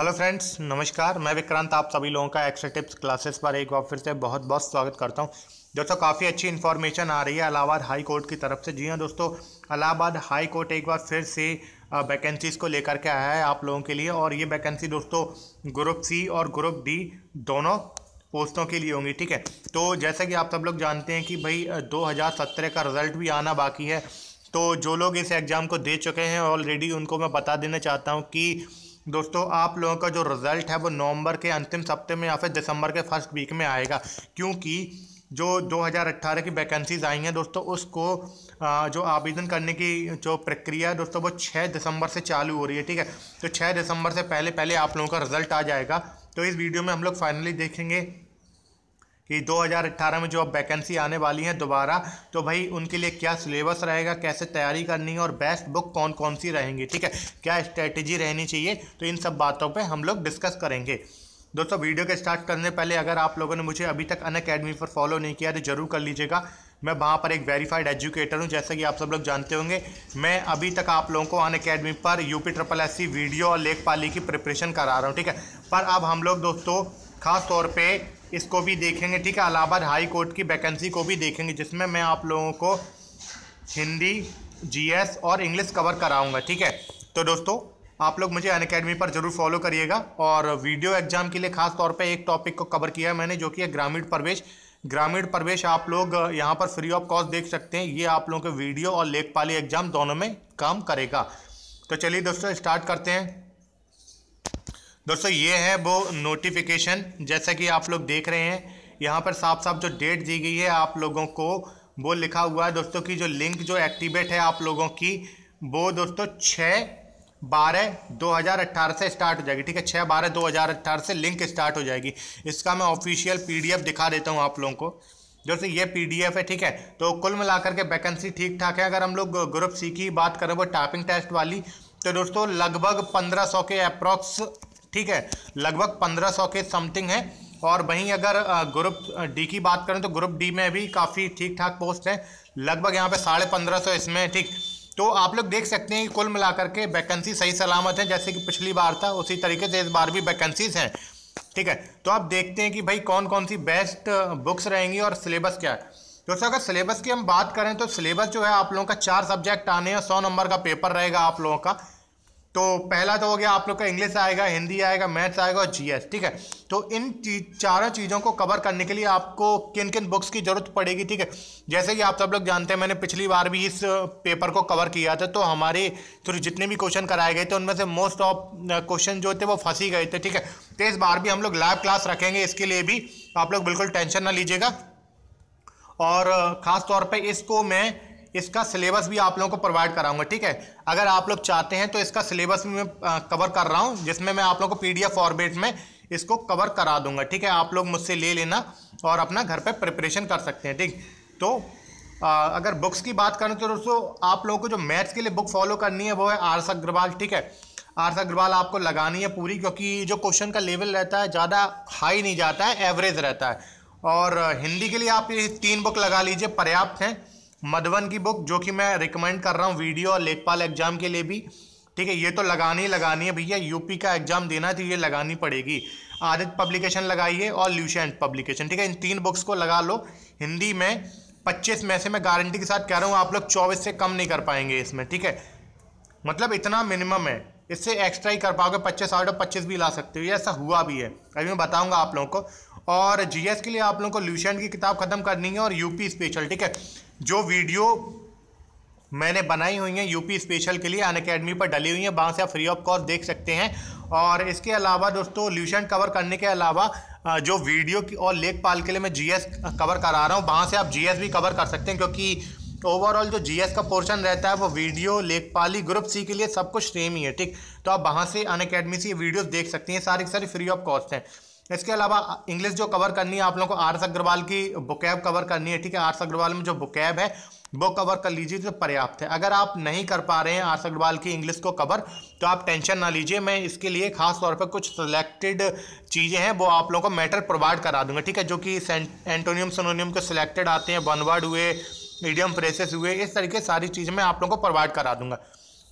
hello friends नमस्कार मैं विक्रांत आप सभी लोगों का एक्स्ट्रा टिप्स क्लासेस पर एक बार फिर से बहुत बहुत स्वागत करता हूं दोस्तों काफ़ी अच्छी इन्फॉर्मेशन आ रही है अलाहाबाद हाई कोर्ट की तरफ से जी हाँ दोस्तों अलाहाबाद हाई कोर्ट एक बार फिर से वैकेंसीज़ को लेकर के आया है आप लोगों के लिए और ये वैकेंसी दोस्तों ग्रुप सी और ग्रुप डी दोनों पोस्टों के लिए होंगी ठीक है तो जैसा कि आप सब लोग जानते हैं कि भाई दो का रिज़ल्ट भी आना बाकी है तो जो लोग इस एग्ज़ाम को दे चुके हैं ऑलरेडी उनको मैं बता देना चाहता हूँ कि दोस्तों आप लोगों का जो रिज़ल्ट है वो नवंबर के अंतिम सप्ते में या फिर दिसंबर के फर्स्ट वीक में आएगा क्योंकि जो 2018 की वैकेंसीज आई हैं दोस्तों उसको जो आवेदन करने की जो प्रक्रिया है दोस्तों वो 6 दिसंबर से चालू हो रही है ठीक है तो 6 दिसंबर से पहले पहले आप लोगों का रिज़ल्ट आ जाएगा तो इस वीडियो में हम लोग फाइनली देखेंगे कि 2018 में जो अब वैकेंसी आने वाली है दोबारा तो भाई उनके लिए क्या सिलेबस रहेगा कैसे तैयारी करनी है और बेस्ट बुक कौन कौन सी रहेंगी ठीक है क्या स्ट्रैटेजी रहनी चाहिए तो इन सब बातों पर हम लोग डिस्कस करेंगे दोस्तों वीडियो के स्टार्ट करने पहले अगर आप लोगों ने मुझे अभी तक अन अकेडमी पर फॉलो नहीं किया तो जरूर कर लीजिएगा मैं वहाँ पर एक वेरीफाइड एजुकेटर हूँ जैसा कि आप सब लोग जानते होंगे मैं अभी तक आप लोगों को अन अकेडमी पर यूपी ट्रिपल एस वीडियो और लेखपाली की प्रिपरेशन करा रहा हूँ ठीक है पर अब हम लोग दोस्तों खास तौर पर इसको भी देखेंगे ठीक है अलाहाबाद हाई कोर्ट की वैकेंसी को भी देखेंगे जिसमें मैं आप लोगों को हिंदी जीएस और इंग्लिश कवर कराऊंगा ठीक है तो दोस्तों आप लोग मुझे अन अकेडमी पर जरूर फॉलो करिएगा और वीडियो एग्जाम के लिए खास तौर पे एक टॉपिक को कवर किया है मैंने जो कि है ग्रामीण प्रवेश ग्रामीण प्रवेश आप लोग यहाँ पर फ्री ऑफ कॉस्ट देख सकते हैं ये आप लोगों के वीडियो और लेखपाली एग्जाम दोनों में काम करेगा तो चलिए दोस्तों स्टार्ट करते हैं दोस्तों ये है वो नोटिफिकेशन जैसा कि आप लोग देख रहे हैं यहाँ पर साफ साफ जो डेट दी गई है आप लोगों को वो लिखा हुआ है दोस्तों की जो लिंक जो एक्टिवेट है आप लोगों की वो दोस्तों छः बारह 2018 से स्टार्ट हो जाएगी ठीक है छः बारह 2018 से लिंक स्टार्ट हो जाएगी इसका मैं ऑफिशियल पीडीएफ दिखा देता हूँ आप लोगों को दोस्तों ये पीडीएफ है ठीक है तो कुल मिलाकर के वैकेंसी ठीक ठाक है अगर हम लोग ग्रुप सी की बात करें वो टाइपिंग टेस्ट वाली तो दोस्तों लगभग पंद्रह के अप्रॉक्स ठीक है लगभग 1500 के समथिंग है और वहीं अगर ग्रुप डी की बात करें तो ग्रुप डी में भी काफ़ी ठीक ठाक पोस्ट हैं लगभग यहाँ पे साढ़े पंद्रह सौ इसमें ठीक तो आप लोग देख सकते हैं कि कुल मिलाकर के वैकेंसी सही सलामत है जैसे कि पिछली बार था उसी तरीके से इस बार भी वैकेंसीज हैं ठीक है तो आप देखते हैं कि भाई कौन कौन सी बेस्ट बुक्स रहेंगी और सिलेबस क्या है दोस्तों अगर सिलेबस की हम बात करें तो सिलेबस जो है आप लोगों का चार सब्जेक्ट आने हैं सौ नंबर का पेपर रहेगा आप लोगों का तो पहला तो हो गया आप लोग का इंग्लिश आएगा हिंदी आएगा मैथ्स आएगा और जीएस ठीक है तो इन चीज चारों चीज़ों को कवर करने के लिए आपको किन किन बुक्स की ज़रूरत पड़ेगी ठीक है जैसे कि आप सब लोग जानते हैं मैंने पिछली बार भी इस पेपर को कवर किया था तो हमारे तो जितने भी क्वेश्चन कराए गए थे उनमें से मोस्ट ऑफ क्वेश्चन जो थे वो फंसी गए थे ठीक है तो इस बार भी हम लोग लाइव क्लास रखेंगे इसके लिए भी आप लोग बिल्कुल टेंशन ना लीजिएगा और ख़ास तौर पर इसको मैं इसका सिलेबस भी आप लोगों को प्रोवाइड कराऊंगा ठीक है अगर आप लोग चाहते हैं तो इसका सिलेबस भी मैं कवर कर रहा हूँ जिसमें मैं आप लोगों को पीडीएफ फॉर्मेट में इसको कवर करा दूंगा ठीक है आप लोग मुझसे ले लेना और अपना घर पर प्रिपरेशन कर सकते हैं ठीक तो आ, अगर बुक्स की बात करें तो दोस्तों आप लोगों को जो मैथ्स के लिए बुक फॉलो करनी है वो है आर अग्रवाल ठीक है आर अग्रवाल आपको लगानी है पूरी क्योंकि जो क्वेश्चन का लेवल रहता है ज़्यादा हाई नहीं जाता है एवरेज रहता है और हिंदी के लिए आप ये तीन बुक लगा लीजिए पर्याप्त हैं मधुबन की बुक जो कि मैं रिकमेंड कर रहा हूँ वीडियो और लेखपाल एग्जाम के लिए भी ठीक है ये तो लगानी ही लगानी है भैया यूपी का एग्जाम देना है तो ये लगानी पड़ेगी आदित्य पब्लिकेशन लगाइए और ल्यूशेंट पब्लिकेशन ठीक है इन तीन बुक्स को लगा लो हिंदी में पच्चीस में से मैं गारंटी के साथ कह रहा हूँ आप लोग चौबीस से कम नहीं कर पाएंगे इसमें ठीक है मतलब इतना मिनिमम है इससे एक्स्ट्रा ही कर पाओगे पच्चीस साठ और पच्चीस भी ला सकते हो ऐसा हुआ भी है अभी मैं बताऊँगा आप लोगों को और जीएस के लिए आप लोगों को ल्यूशेंट की किताब ख़त्म करनी है और यूपी स्पेशल ठीक है जो वीडियो मैंने बनाई हुई हैं यूपी स्पेशल के लिए अन अकेडमी पर डली हुई हैं वहाँ से आप फ्री ऑफ कॉस्ट देख सकते हैं और इसके अलावा दोस्तों ल्यूशन कवर करने के अलावा जो वीडियो की और लेखपाल के लिए मैं जीएस कवर करा रहा हूँ वहाँ से आप जीएस भी कवर कर सकते हैं क्योंकि ओवरऑल जो जीएस का पोर्शन रहता है वो वीडियो लेखपाली ग्रुप सी के लिए सब कुछ सेम ही है ठीक तो आप वहाँ से अन अकेडमी से वीडियोज़ देख सकते हैं सारी सारी फ्री ऑफ कॉस्ट हैं इसके अलावा इंग्लिश जो कवर करनी है आप लोगों को आर्स अग्रवाल की बुकैब कवर करनी है ठीक है आर्स अग्रवाल में जो बुकैब है वो कवर कर लीजिए तो पर्याप्त है अगर आप नहीं कर पा रहे हैं आर्स अग्रवाल की इंग्लिश को कवर तो आप टेंशन ना लीजिए मैं इसके लिए खास तौर पर कुछ सिलेक्टेड चीज़ें हैं वो आप लोगों को मैटर प्रोवाइड करा दूंगा ठीक है जो कि एंटोनियम सोनोनियम के सिलेक्टेड आते हैं वन वर्ड हुए मीडियम प्रेसेस हुए इस तरीके सारी चीज़ें मैं आप लोगों को प्रोवाइड करा दूंगा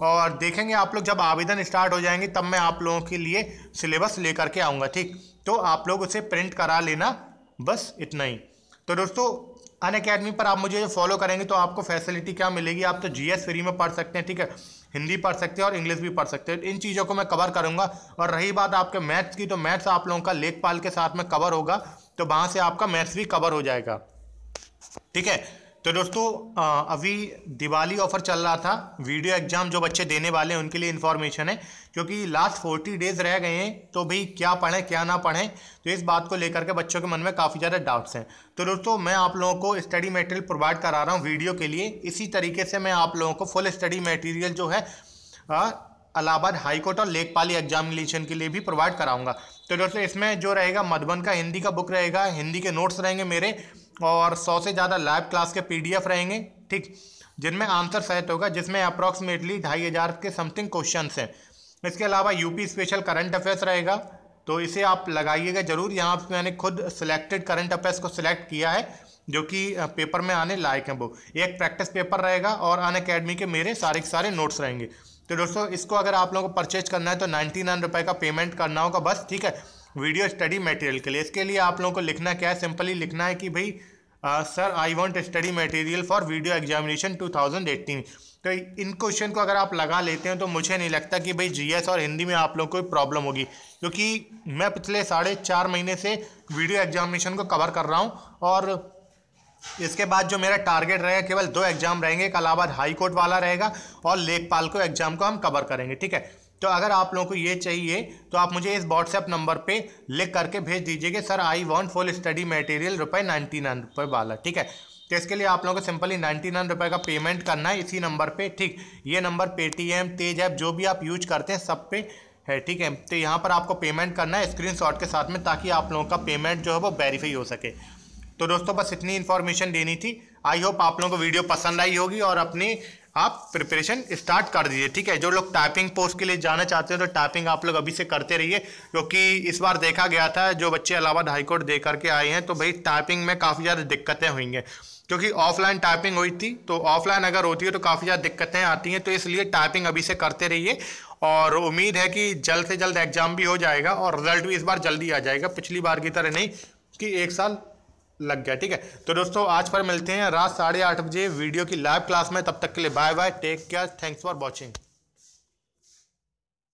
और देखेंगे आप लोग जब आवेदन स्टार्ट हो जाएंगे तब मैं आप लोगों के लिए सिलेबस लेकर के आऊँगा ठीक तो आप लोग उसे प्रिंट करा लेना बस इतना ही तो दोस्तों अन अकेडमी पर आप मुझे फॉलो करेंगे तो आपको फैसिलिटी क्या मिलेगी आप तो जीएस फ्री में पढ़ सकते हैं ठीक है हिंदी पढ़ सकते हैं और इंग्लिश भी पढ़ सकते हैं इन चीज़ों को मैं कवर करूंगा और रही बात आपके मैथ्स की तो मैथ्स आप लोगों का लेखपाल के साथ में कवर होगा तो वहाँ से आपका मैथ्स भी कवर हो जाएगा ठीक है तो दोस्तों अभी दिवाली ऑफर चल रहा था वीडियो एग्जाम जो बच्चे देने वाले हैं उनके लिए इन्फॉर्मेशन है क्योंकि लास्ट फोर्टी डेज रह गए हैं तो भाई क्या पढ़ें क्या ना पढ़ें तो इस बात को लेकर के बच्चों के मन में काफ़ी ज़्यादा डाउट्स हैं तो दोस्तों मैं आप लोगों को स्टडी मटेरियल प्रोवाइड करा रहा हूँ वीडियो के लिए इसी तरीके से मैं आप लोगों को फुल स्टडी मटीरियल जो है अलाहाबाद हाईकोर्ट और लेखपाली एग्जामिनेशन के लिए भी प्रोवाइड कराऊंगा तो दोस्तों इसमें जो रहेगा मधुबन का हिंदी का बुक रहेगा हिंदी के नोट्स रहेंगे मेरे और सौ से ज़्यादा लाइव क्लास के पीडीएफ रहेंगे ठीक जिनमें आंसर सेट होगा जिसमें अप्रॉक्सीमेटली ढाई हज़ार के समथिंग क्वेश्चन हैं इसके अलावा यूपी स्पेशल करंट अफेयर्स रहेगा तो इसे आप लगाइएगा ज़रूर यहाँ पर मैंने खुद सिलेक्टेड करंट अफेयर्स को सिलेक्ट किया है जो कि पेपर में आने लायक हैं वो एक प्रैक्टिस पेपर रहेगा और अन अकेडमी के मेरे सारे के सारे नोट्स रहेंगे तो दोस्तों इसको अगर आप लोगों को परचेज करना है तो नाइन्टी नाइन रुपये का पेमेंट करना होगा बस ठीक है वीडियो स्टडी मटेरियल के लिए इसके लिए आप लोगों को लिखना क्या है सिंपली लिखना है कि भाई sir I want study material for video examination 2018 तो इन क्वेश्चन को अगर आप लगा लेते हैं तो मुझे नहीं लगता कि भाई जीएस और हिंदी में आप लोग को प्रॉब्लम होगी क्योंकि मैं पिछले साढ़े चार महीने से वीडियो एग्जामिनेशन को कवर कर रहा हूँ और इसके बाद जो मेरा टारगेट रहेगा केवल दो एग्जाम रहेंगे इलाहाबाद हाई कोर्ट वाला रहेगा और लेखपाल को एग्जाम को हम कवर करेंगे ठीक है तो अगर आप लोगों को ये चाहिए तो आप मुझे इस व्हाट्सएप नंबर पे लिख करके भेज दीजिएगा sir I want full study material रुपये नाइन्टी नाइन रुपये वाला ठीक है तो इसके लिए आप लोगों को सिंपली नाइन्टी नाइन रुपये का पेमेंट करना है इसी नंबर पे ठीक ये नंबर पेटीएम तेज ऐप जो भी आप यूज करते हैं सब पे है ठीक है तो यहाँ पर आपको पेमेंट करना है स्क्रीन के साथ में ताकि आप लोगों का पेमेंट जो है वो वेरीफाई हो सके तो दोस्तों बस इतनी इन्फॉर्मेशन देनी थी आई होप आप लोगों को वीडियो पसंद आई होगी और अपनी आप प्रिपरेशन स्टार्ट कर दीजिए ठीक है जो लोग टाइपिंग पोस्ट के लिए जाना चाहते हैं तो टाइपिंग आप लोग अभी से करते रहिए क्योंकि इस बार देखा गया था जो बच्चे इलाहाबाद हाईकोर्ट दे करके आए हैं तो भाई टाइपिंग में काफ़ी ज़्यादा दिक्कतें हुई हैं क्योंकि ऑफलाइन टाइपिंग हुई थी तो ऑफलाइन अगर होती है तो काफ़ी ज़्यादा दिक्कतें आती हैं तो इसलिए टाइपिंग अभी से करते रहिए और उम्मीद है कि जल्द से जल्द एग्जाम भी हो जाएगा और रिजल्ट भी इस बार जल्दी आ जाएगा पिछली बार की तरह नहीं कि एक साल लग गया ठीक है तो दोस्तों आज पर मिलते हैं रात साढ़े आठ बजे वीडियो की लाइव क्लास में तब तक के लिए bye bye take care thanks for watching